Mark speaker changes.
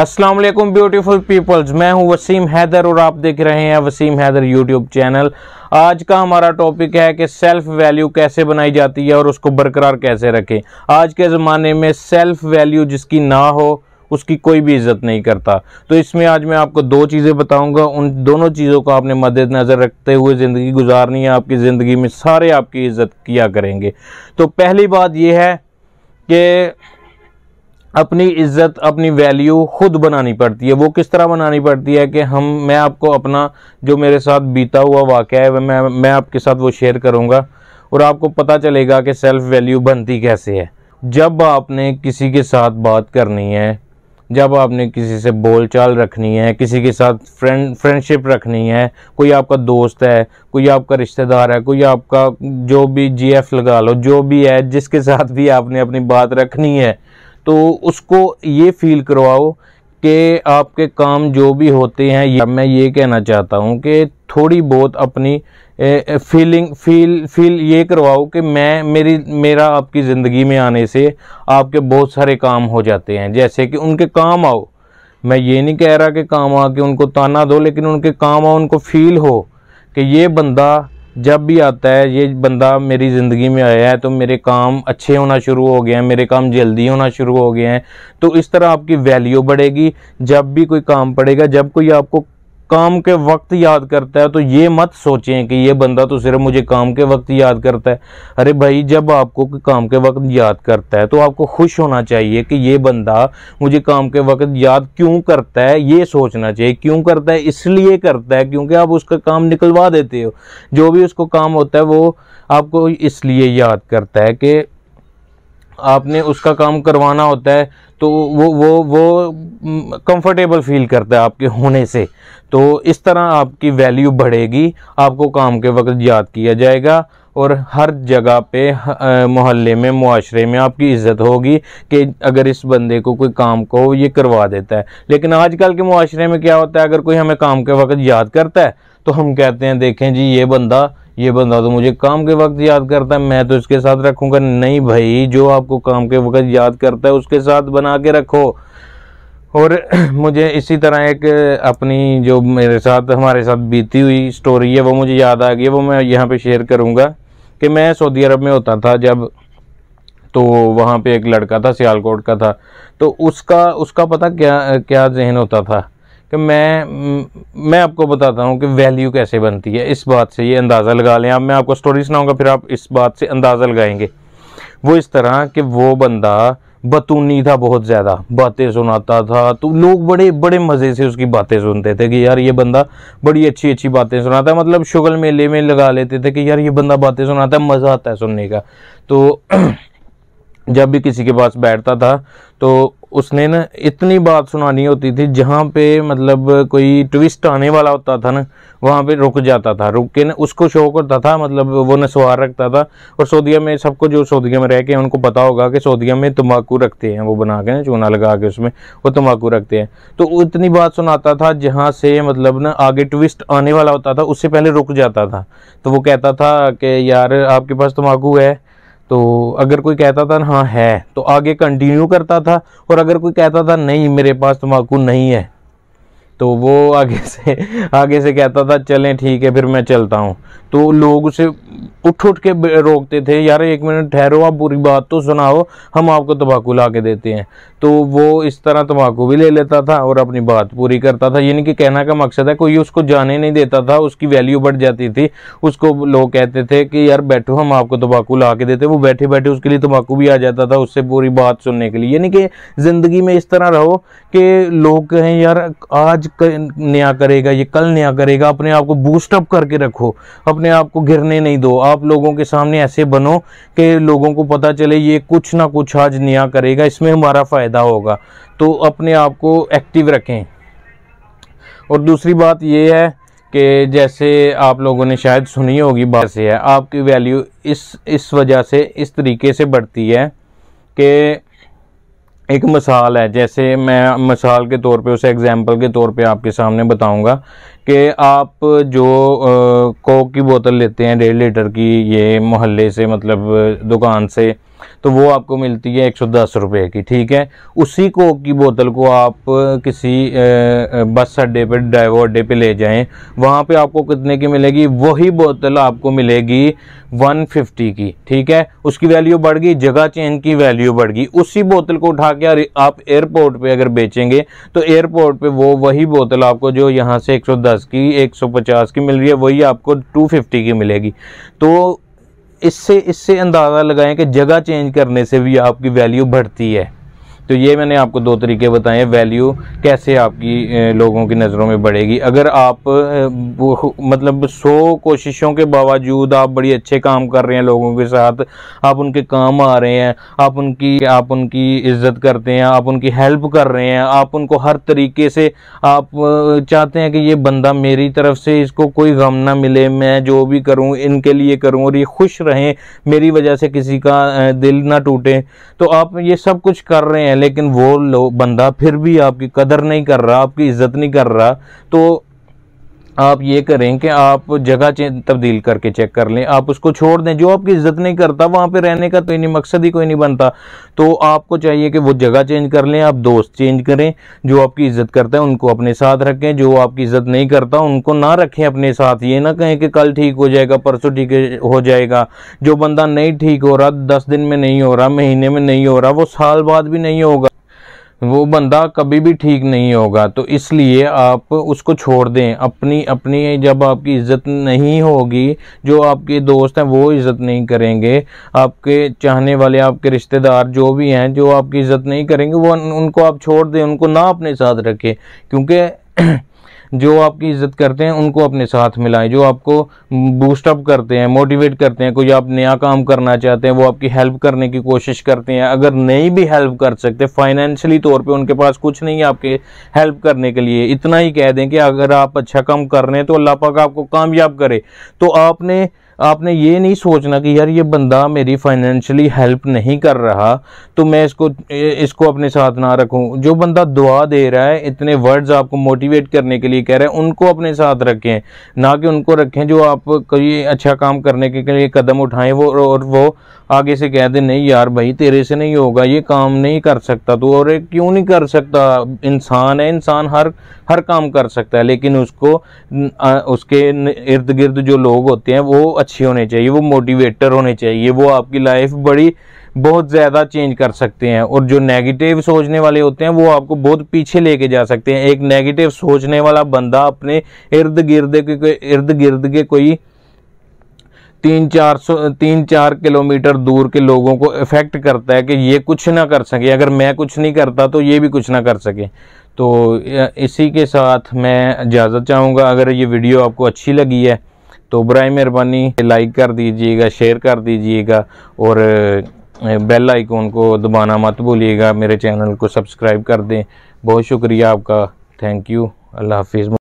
Speaker 1: Aslam beautiful peoples मैं हूं वसीम हैदर और आप देख रहे हैं वसीम हैदर यूट्यूब चैनल आज का हमारा टॉपिक है कि सेल्फ वैल्यू कैसे बनाई जाती है और उसको बरकरार कैसे रखें आज के ज़माने में सेल्फ वैल्यू जिसकी ना हो उसकी कोई भी इज्जत नहीं करता तो इसमें आज मैं आपको दो चीज़ें बताऊंगा उन दोनों चीज़ों को आपने मद्देनज़र नज़र रखते हुए ज़िंदगी गुजारनी है आपकी ज़िंदगी में सारे आपकी इज्जत किया करेंगे तो पहली बात यह है कि अपनी इज्जत अपनी वैल्यू खुद बनानी पड़ती है वो किस तरह बनानी पड़ती है कि हम मैं आपको अपना जो मेरे साथ बीता हुआ वाक़ है मैं मैं आपके साथ वो शेयर करूँगा और आपको पता चलेगा कि सेल्फ़ वैल्यू बनती कैसे है जब आपने किसी के साथ बात करनी है जब आपने किसी से बोलचाल रखनी है किसी के साथ फ्रेंड फ्रेंडशिप रखनी है कोई आपका दोस्त है कोई आपका रिश्तेदार है कोई आपका जो भी जीएफ लगा लो जो भी है जिसके साथ भी आपने अपनी बात रखनी है तो उसको ये फील करवाओ कि आपके काम जो भी होते हैं या मैं ये कहना चाहता हूँ कि थोड़ी बहुत अपनी ए, फीलिंग फील फील ये करवाओ कि मैं मेरी मेरा आपकी ज़िंदगी में आने से आपके बहुत सारे काम हो जाते हैं जैसे कि उनके काम आओ मैं ये नहीं कह रहा कि काम आके उनको ताना दो लेकिन उनके काम आओ उनको फील हो कि ये बंदा जब भी आता है ये बंदा मेरी ज़िंदगी में आया है तो मेरे काम अच्छे होना शुरू हो गए हैं मेरे काम जल्दी होना शुरू हो गए हैं तो इस तरह आपकी वैल्यू बढ़ेगी जब भी कोई काम पड़ेगा जब कोई आपको काम के वक्त याद करता है तो ये मत सोचें कि ये बंदा तो सिर्फ मुझे काम के वक्त याद करता है अरे भाई जब आपको काम के वक्त याद करता है तो आपको खुश होना चाहिए कि ये बंदा मुझे काम के वक्त याद क्यों करता है ये सोचना चाहिए क्यों करता है इसलिए करता है क्योंकि आप उसका काम निकलवा देते हो जो भी उसको काम होता है वो आपको इसलिए याद करता है कि आपने उसका काम करवाना होता है तो वो वो वो कंफर्टेबल फील करता है आपके होने से तो इस तरह आपकी वैल्यू बढ़ेगी आपको काम के वक्त याद किया जाएगा और हर जगह पे मोहल्ले में मुआरे में आपकी इज़्ज़त होगी कि अगर इस बंदे को कोई काम को ये करवा देता है लेकिन आजकल के माशरे में क्या होता है अगर कोई हमें काम के वक्त याद करता है तो हम कहते हैं देखें जी ये बंदा ये बंदा तो मुझे काम के वक्त याद करता है मैं तो इसके साथ रखूंगा नहीं भाई जो आपको काम के वक्त याद करता है उसके साथ बना के रखो और मुझे इसी तरह एक अपनी जो मेरे साथ हमारे साथ बीती हुई स्टोरी है वो मुझे याद आ गई वो मैं यहाँ पे शेयर करूँगा कि मैं सऊदी अरब में होता था जब तो वहाँ पे एक लड़का था सियालकोट का था तो उसका उसका पता क्या क्या जहन होता था कि मैं मैं आपको बताता हूँ कि वैल्यू कैसे बनती है इस बात से ये अंदाज़ा लगा लें आप मैं आपको स्टोरी सुनाऊँगा फिर आप इस बात से अंदाज़ा लगाएंगे वो इस तरह कि वो बंदा बतूनी था बहुत ज़्यादा बातें सुनाता था तो लोग बड़े बड़े मज़े से उसकी बातें सुनते थे कि यार ये बंदा बड़ी अच्छी अच्छी बातें सुनाता है मतलब शुगल मेले में लगा लेते थे कि यार ये बंदा बातें सुनाता है मज़ा आता है सुनने का तो जब भी किसी के पास बैठता था तो उसने ना इतनी बात सुनानी होती थी जहाँ पे मतलब कोई ट्विस्ट आने वाला होता था ना वहाँ पे रुक जाता था रुक के ना उसको शो करता था मतलब वो नसवार रखता था और सऊदिया में सबको जो सऊदिया में रह के उनको पता होगा कि सऊदिया में तम्बाकू रखते हैं वो बना के ना चूना लगा के उसमें वो तम्बाकू रखते हैं तो इतनी बात सुनाता था जहाँ से मतलब ना आगे ट्विस्ट आने वाला होता था उससे पहले रुक जाता था तो वो कहता था कि यार आपके पास तम्बाकू है तो अगर कोई कहता था हाँ है तो आगे कंटिन्यू करता था और अगर कोई कहता था नहीं मेरे पास तम्बाकू नहीं है तो वो आगे से आगे से कहता था चलें ठीक है फिर मैं चलता हूँ तो लोग उसे उठ उठ के रोकते थे यार एक मिनट ठहरो आप बुरी बात तो सुनाओ हम आपको तम्बाकू ला के देते हैं तो वो इस तरह तम्बाकू भी ले लेता था और अपनी बात पूरी करता था यानी कि कहना का मकसद है कोई उसको जाने नहीं देता था उसकी वैल्यू बढ़ जाती थी उसको लोग कहते थे कि यार बैठो हम आपको तम्बाकू ला के देते वो बैठे बैठे उसके लिए तम्बाकू भी आ जाता था उससे पूरी बात सुनने के लिए यानी कि ज़िंदगी में इस तरह रहो कि लोग कहें यार आज नया करेगा ये कल नया करेगा अपने आप को बूस्टअप करके रखो अपने आप को घिरने नहीं दो आप लोगों के सामने ऐसे बनो कि लोगों को पता चले ये कुछ ना कुछ आज नया करेगा इसमें हमारा फ़ायदा होगा तो अपने आप को एक्टिव रखें और दूसरी बात ये है कि जैसे आप लोगों ने शायद सुनी होगी बात से है आपकी वैल्यू इस इस वजह से इस तरीके से बढ़ती है कि एक मिसाल है जैसे मैं मिसाल के तौर पे उसे एग्जांपल के तौर पे आपके सामने बताऊंगा कि आप जो कोक की बोतल लेते हैं डेढ़ लीटर की ये मोहल्ले से मतलब दुकान से तो वो आपको मिलती है एक सौ दस रुपये की ठीक है उसी कोक की बोतल को आप किसी बस अड्डे पर ड्राइवर अड्डे पर ले जाएं वहाँ पे आपको कितने की मिलेगी वही बोतल आपको मिलेगी वन फिफ्टी की ठीक है उसकी वैल्यू बढ़ गई जगह चेंज की वैल्यू बढ़ गई उसी बोतल को उठा के आप एयरपोर्ट पे अगर बेचेंगे तो एयरपोर्ट पे वो वही बोतल आपको जो यहाँ से 110 की 150 की मिल रही है वही आपको 250 की मिलेगी तो इससे इससे अंदाज़ा लगाएं कि जगह चेंज करने से भी आपकी वैल्यू बढ़ती है तो ये मैंने आपको दो तरीके बताए वैल्यू कैसे आपकी लोगों की नज़रों में बढ़ेगी अगर आप मतलब सो कोशिशों के बावजूद आप बड़ी अच्छे काम कर रहे हैं लोगों के साथ आप उनके काम आ रहे हैं आप उनकी आप उनकी इज्जत करते हैं आप उनकी हेल्प कर रहे हैं आप उनको हर तरीके से आप चाहते हैं कि ये बंदा मेरी तरफ से इसको कोई गम ना मिले मैं जो भी करूँ इनके लिए करूँ और ये खुश रहें मेरी वजह से किसी का दिल ना टूटे तो आप ये सब कुछ कर रहे हैं लेकिन वो बंदा फिर भी आपकी कदर नहीं कर रहा आपकी इज्जत नहीं कर रहा तो आप ये करें कि आप जगह तब्दील करके चेक कर लें आप उसको छोड़ दें जो आपकी इज्जत नहीं करता वहाँ पे रहने का तो इन्हीं मकसद ही कोई नहीं बनता तो आपको चाहिए कि वो जगह चेंज कर लें आप दोस्त चेंज करें जो आपकी इज्जत करता है उनको अपने साथ रखें जो आपकी इज्जत नहीं करता उनको ना रखें अपने साथ ये ना कहें कि कल ठीक हो जाएगा परसों ठीक हो जाएगा जो बंदा नहीं ठीक हो रहा दस दिन में नहीं हो रहा महीने में नहीं हो रहा वो साल बाद भी नहीं होगा वो बंदा कभी भी ठीक नहीं होगा तो इसलिए आप उसको छोड़ दें अपनी अपनी जब आपकी इज़्ज़त नहीं होगी जो आपके दोस्त हैं वो इज़्ज़त नहीं करेंगे आपके चाहने वाले आपके रिश्तेदार जो भी हैं जो आपकी इज़्ज़त नहीं करेंगे वो उनको आप छोड़ दें उनको ना अपने साथ रखें क्योंकि जो आपकी इज्जत करते हैं उनको अपने साथ मिलाएं जो आपको बूस्टअप करते हैं मोटिवेट करते हैं कोई आप नया काम करना चाहते हैं वो आपकी हेल्प करने की कोशिश करते हैं अगर नहीं भी हेल्प कर सकते फाइनेंशियली तौर पर उनके पास कुछ नहीं है आपके हेल्प करने के लिए इतना ही कह दें कि अगर आप अच्छा काम कर रहे हैं तो अल्लाह पाक आपको कामयाब करे तो आपने आपने ये नहीं सोचना कि यार ये बंदा मेरी फाइनेंशियली हेल्प नहीं कर रहा तो मैं इसको इसको अपने साथ ना रखूं जो बंदा दुआ दे रहा है इतने वर्ड्स आपको मोटिवेट करने के लिए कह रहे हैं उनको अपने साथ रखें ना कि उनको रखें जो आप कोई अच्छा काम करने के लिए कदम उठाएं वो और वो आगे से कह दे नहीं यार भाई तेरे से नहीं होगा ये काम नहीं कर सकता तू और क्यों नहीं कर सकता इंसान है इंसान हर हर काम कर सकता है लेकिन उसको आ, उसके इर्द गिर्द जो लोग होते हैं वो अच्छे होने चाहिए वो मोटिवेटर होने चाहिए वो आपकी लाइफ बड़ी बहुत ज़्यादा चेंज कर सकते हैं और जो नेगेटिव सोचने वाले होते हैं वो आपको बहुत पीछे लेके जा सकते हैं एक नेगेटिव सोचने वाला बंदा अपने इर्द गिर्द के इर्द गिर्द के कोई तीन चार सौ तीन चार किलोमीटर दूर के लोगों को इफ़ेक्ट करता है कि ये कुछ ना कर सके अगर मैं कुछ नहीं करता तो ये भी कुछ ना कर सके तो इसी के साथ मैं इजाज़त चाहूँगा अगर ये वीडियो आपको अच्छी लगी है तो बर मेहरबानी लाइक कर दीजिएगा शेयर कर दीजिएगा और बेल आइकॉन को दबाना मत भूलिएगा मेरे चैनल को सब्सक्राइब कर दें बहुत शुक्रिया आपका थैंक यू अल्लाह हाफिज़